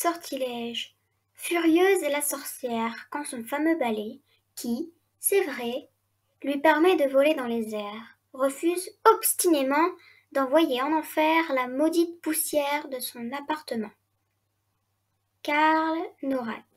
sortilège. Furieuse est la sorcière quand son fameux balai, qui, c'est vrai, lui permet de voler dans les airs, refuse obstinément d'envoyer en enfer la maudite poussière de son appartement. Karl Norak